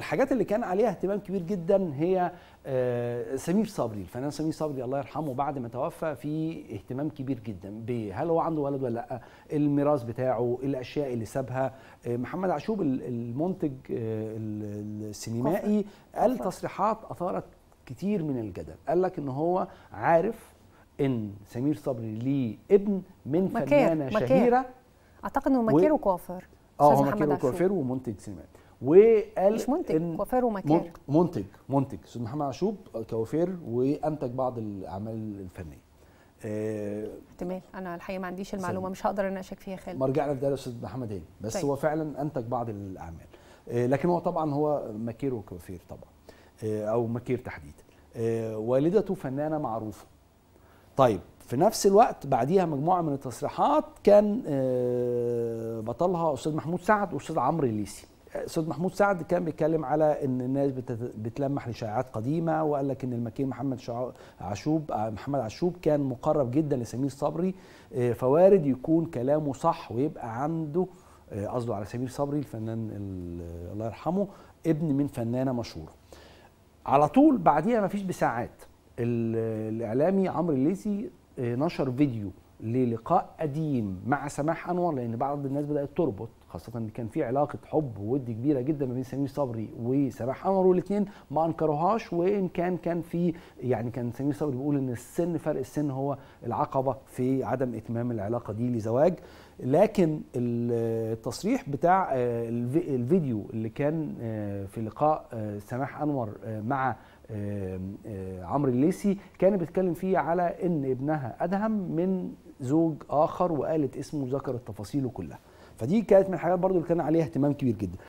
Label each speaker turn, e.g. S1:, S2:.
S1: الحاجات اللي كان عليها اهتمام كبير جدا هي آه، سمير صبري الفنان سمير صبري الله يرحمه بعد ما توفى في اهتمام كبير جدا بهل هو عنده ولد ولا لا الميراث بتاعه الاشياء اللي سابها آه، محمد عاشوب المنتج آه، السينمائي قال تصريحات اثارت كتير من الجدل قال لك ان هو عارف ان سمير صبري ليه ابن من فنانه مكير. شهيره مكير. اعتقد انه مكير وكوافر اه هو مكير وكوافر ومنتج سينمائي وقال مش منتج كوافير مكان منتج منتج استاذ محمد عاشوب كوافير وانتج بعض الاعمال الفنيه احتمال آه، انا الحقيقه ما عنديش المعلومه مش هقدر اناقشك فيها خالد مرجعنا في ده استاذ محمد هاني بس طيب. هو فعلا انتج بعض الاعمال آه، لكن هو طبعا هو مكير وكوافير طبعا آه، او مكير تحديدا والدته فنانه معروفه طيب في نفس الوقت بعديها مجموعه من التصريحات كان بطلها استاذ محمود سعد واستاذ عمرو الليسي استاذ محمود سعد كان بيتكلم على ان الناس بتلمح لشائعات قديمه وقال لك ان المكين محمد عشوب آه، محمد عشوب كان مقرب جدا لسمير صبري آه، فوارد يكون كلامه صح ويبقى عنده آه، قصده على سمير صبري الفنان الله يرحمه ابن من فنانه مشهوره على طول بعديها مفيش بساعات الاعلامي عمرو الليثي نشر فيديو للقاء قديم مع سماح انور لان بعض الناس بدات تربط خاصه ان كان في علاقه حب وود كبيره جدا ما بين سمير صبري وسماح قمر والاثنين ما انكروهاش وان كان كان في يعني كان سمير صبري بيقول ان السن فرق السن هو العقبه في عدم اتمام العلاقه دي لزواج لكن التصريح بتاع آه، الفيديو اللي كان آه، في لقاء آه، سماح انور مع عمرو الليسي كان بيتكلم فيه على ان ابنها ادهم من زوج اخر وقالت اسمه وذكرت تفاصيله كلها فدي كانت من الحاجات برضو اللي كان عليها اهتمام كبير جدا